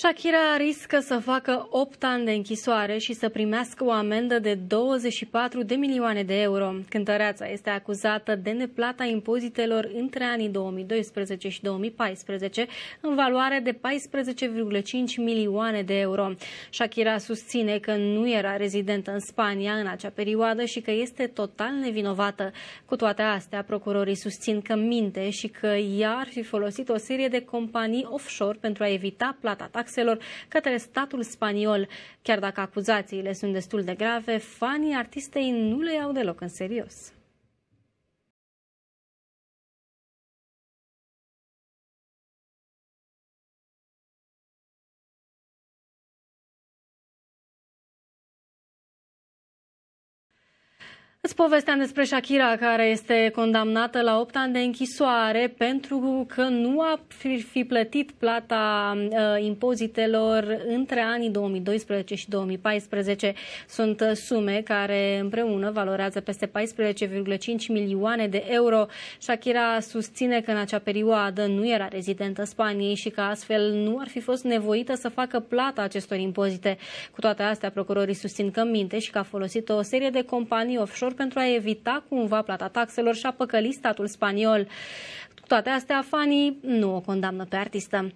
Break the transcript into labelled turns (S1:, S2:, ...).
S1: Shakira riscă să facă 8 ani de închisoare și să primească o amendă de 24 de milioane de euro. Cântăreața este acuzată de neplata impozitelor între anii 2012 și 2014 în valoare de 14,5 milioane de euro. Shakira susține că nu era rezidentă în Spania în acea perioadă și că este total nevinovată. Cu toate astea, procurorii susțin că minte și că ea ar fi folosit o serie de companii offshore pentru a evita plata taxă taxelor către statul spaniol. Chiar dacă acuzațiile sunt destul
S2: de grave, fanii artistei nu le iau deloc în serios. Îți povesteam despre Shakira, care este condamnată
S1: la 8 ani de închisoare pentru că nu a fi plătit plata uh, impozitelor între anii 2012 și 2014. Sunt uh, sume care împreună valorează peste 14,5 milioane de euro. Shakira susține că în acea perioadă nu era rezidentă Spaniei și că astfel nu ar fi fost nevoită să facă plata acestor impozite. Cu toate astea, procurorii susțin că minte și că a folosit o serie de companii offshore pentru a evita cumva plata taxelor și a păcăli statul spaniol. Cu toate astea, fanii nu o condamnă pe artistă.